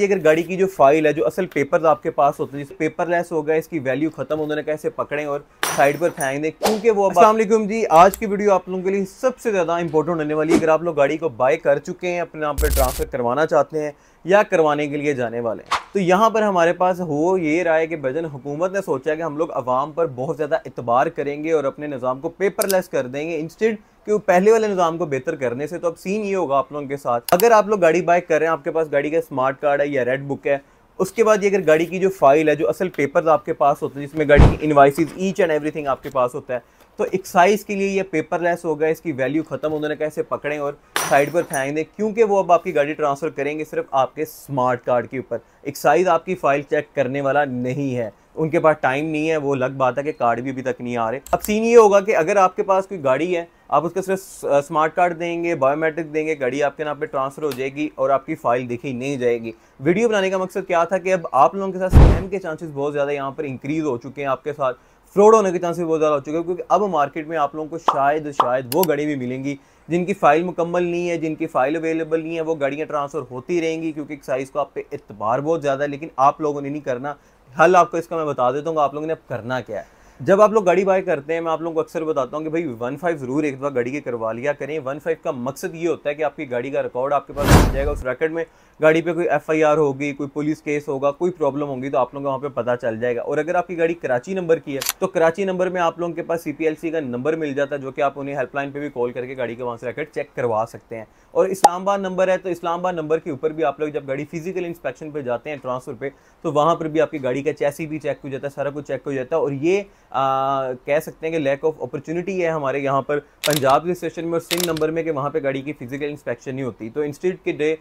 ये अगर गाड़ी की जो फाइल है जो असल पेपर्स आपके पास होते हैं जिस पेपरलेस हो गया इसकी वैल्यू खत्म उन्होंने कैसे पकड़े और साइड पर फेंक दें क्योंकि वो असलम जी आज की वीडियो आप लोगों के लिए सबसे ज़्यादा इंपॉर्टेंट होने वाली है अगर आप लोग गाड़ी को बाय कर चुके हैं अपने आप पर ट्रांसफ़र करवाना चाहते हैं या करवाने के लिए जाने वाले हैं तो यहाँ पर हमारे पास हो ये रहा है कि भजन हुकूमत ने सोचा कि हम लोग आवाम पर बहुत ज़्यादा इतबार करेंगे और अपने निज़ाम को पेपरलेस कर देंगे इंस्टेड कि वो पहले वाले निज़ाम को बेहतर करने से तो अब सीन ये होगा आप लोगों के साथ अगर आप लोग गाड़ी बाइक कर रहे हैं आपके पास गाड़ी का स्मार्ट कार्ड है या रेड बुक है उसके बाद ये अगर गाड़ी की जो फाइल है जो असल पेपर्स आपके पास होते हैं जिसमें गाड़ी की इन्वाइसिस ईच एंड एवरीथिंग आपके पास होता है तो एक्साइज के लिए ये पेपरलेस होगा इसकी वैल्यू ख़त्म उन्होंने कैसे पकड़ें और साइड पर फेंक दें क्योंकि वो अब आपकी गाड़ी ट्रांसफ़र करेंगे सिर्फ आपके स्मार्ट कार्ड के ऊपर एक्साइज आपकी फ़ाइल चेक करने वाला नहीं है उनके पास टाइम नहीं है वो अलग बात है कि कार्ड भी अभी तक नहीं आ रहे अब सीन ये होगा कि अगर आपके पास कोई गाड़ी है आप उसके सिर्फ स्मार्ट कार्ड देंगे बायोमेट्रिक देंगे घड़ी आपके नाम पे ट्रांसफ़र हो जाएगी और आपकी फ़ाइल दिखी नहीं जाएगी वीडियो बनाने का मकसद क्या था कि अब आप लोगों के साथ स्कैम के चांसेस बहुत ज़्यादा यहाँ पर इंक्रीज़ हो चुके हैं आपके साथ फ्रॉड होने के चांसेस बहुत ज़्यादा हो चुके हैं क्योंकि अब मार्केट में आप लोगों को शायद शायद वो घड़ी भी मिलेंगी जिनकी फ़ाइल मुकम्मल नहीं है जिनकी फ़ाइल अवेलेबल नहीं है वो गाड़ियाँ ट्रांसफ़र होती रहेंगी क्योंकि साइज़ को आप पे इतबार बहुत ज़्यादा है लेकिन आप लोगों ने नहीं करना हल आपको इसका मैं बता देता हूँ आप लोगों ने अब करना क्या है जब आप लोग गाड़ी बाय करते हैं मैं आप लोगों को अक्सर बताता हूँ कि भाई वन फाइव ज़रूर एक बार गाड़ी के करवा लिया करें वन फाइव का मकसद ये होता है कि आपकी गाड़ी का रिकॉर्ड आपके पास मिल जाएगा उस रिकॉर्ड में गाड़ी पे कोई एफआईआर होगी कोई पुलिस केस होगा कोई प्रॉब्लम होगी तो आप लोगों को वहाँ पे पता चल जाएगा और अगर आपकी गाड़ी कराची नंबर की है तो कराची नंबर में आप लोगों के पास सी का नंबर मिल जाता है जो कि आप उन्हें हेल्पलाइन पर भी कॉल करके गाड़ी के वहाँ से रिकॉर्ड चेक करवा सकते हैं और इस्लामाबाद नंबर है तो इस्लामाबाद नंबर के ऊपर भी आप लोग जब गाड़ी फिजिकल इंस्पेक्शन पर जाते हैं ट्रांसफर पर तो वहाँ पर भी आपकी गाड़ी का चैसी भी चेक हो जाता है सारा कुछ चेक हो जाता है और ये कह सकते हैं कि लैक ऑफ अपॉर्चुनिटी है हमारे यहाँ पर पंजाब के स्टेशन में और सिंध नंबर में कि वहाँ पर गाड़ी की फिजिकल इंस्पेक्शन नहीं होती तो इंस्टीट्यूट के they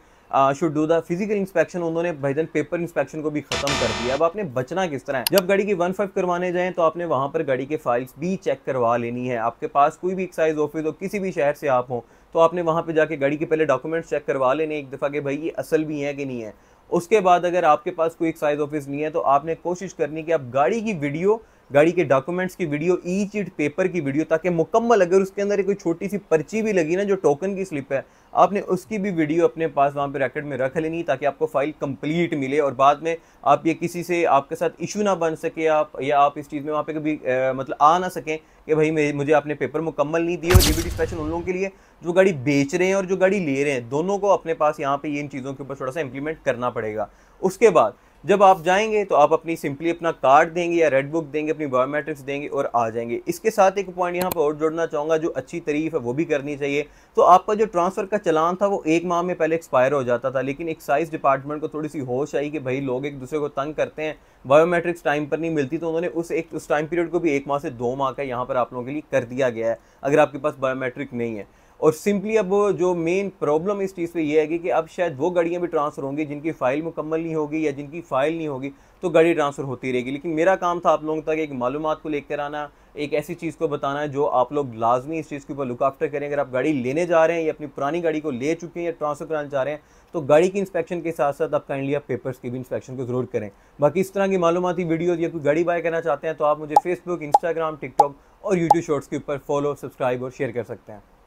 should do the physical inspection उन्होंने भाईजन पेपर इंस्पेक्शन को भी खत्म कर दिया अब आपने बचना किस तरह है जब गाड़ी की वन फाइव करवाने जाएं तो आपने वहां पर गाड़ी के फाइल्स भी चेक करवा लेनी है आपके पास कोई भी एक्साइज ऑफिस हो किसी भी शहर से आप हो तो आपने वहाँ पर जाके गाड़ी के पहले डॉक्यूमेंट्स चेक करवा लेने एक दफ़ा के भाई ये असल भी है कि नहीं है उसके बाद अगर आपके पास कोई एक्साइज ऑफिस नहीं है तो आपने कोशिश करनी कि आप गाड़ी की वीडियो गाड़ी के डॉक्यूमेंट्स की वीडियो ई चीट पेपर की वीडियो ताकि मुकम्मल अगर उसके अंदर कोई छोटी सी पर्ची भी लगी ना जो टोकन की स्लिप है आपने उसकी भी वीडियो अपने पास वहाँ पे रैकेट में रख लेनी ताकि आपको फाइल कंप्लीट मिले और बाद में आप ये किसी से आपके साथ इशू ना बन सके आप या आप इस चीज़ में वहाँ पे कभी आ, मतलब आ ना सकें कि भाई मुझे आपने पेपर मुकम्मल नहीं दिए और ये भी स्पेशल उन लोगों के लिए जो गाड़ी बेच रहे हैं और जो गाड़ी ले रहे हैं दोनों को अपने पास यहाँ पर इन चीज़ों के ऊपर थोड़ा सा इंप्लीमेंट करना पड़ेगा उसके बाद जब आप जाएंगे तो आप अपनी सिंपली अपना कार्ड देंगे या रेड बुक देंगे अपनी बायोमेट्रिक्स देंगे और आ जाएंगे इसके साथ एक पॉइंट यहाँ पर और जोड़ना चाहूँगा जो अच्छी तरीफ है वो भी करनी चाहिए तो आपका जो ट्रांसफ़र का चलान था वो एक माह में पहले एक्सपायर हो जाता था लेकिन एक्साइज डिपार्टमेंट को थोड़ी सी होश आई कि भाई लोग एक दूसरे को तंग करते हैं बायोमेट्रिक्स टाइम पर नहीं मिलती तो उन्होंने उस एक उस टाइम पीरियड को भी एक माह से दो माह का यहाँ पर आप लोगों के लिए कर दिया गया है अगर आपके पास बायोमेट्रिक नहीं है और सिंपली अब जो मेन प्रॉब्लम इस चीज़ पे ये है कि अब शायद वो गाड़ियाँ भी ट्रांसफ़र होंगी जिनकी फ़ाइल मुकम्मल नहीं होगी या जिनकी फ़ाइल नहीं होगी तो गाड़ी ट्रांसफ़र होती रहेगी लेकिन मेरा काम था आप लोगों तक एक मालूम को लेकर आना एक ऐसी चीज़ को बताना जो आप लोग लाजमी इस चीज़ के ऊपर लुक आफ्टर करें अगर आप गाड़ी लेने जा रहे हैं या अपनी पुरानी गाड़ी को ले चुके हैं या ट्रांसफ़र कराना चाह रहे हैं तो गाड़ी की इंस्पेक्शन के साथ साथ आप काइंडली आप पेपर्स की भी इंस्पेक्शन को ज़रूर करें बाकी इस तरह की मालूमती वीडियो या कोई गाड़ी बाय करना चाहते हैं तो आप मुझे फेसबुक इंस्टाग्राम टिकटॉक और यूट्यूब शॉर्ट्स के ऊपर फॉलो सब्सक्राइब और शेयर कर सकते हैं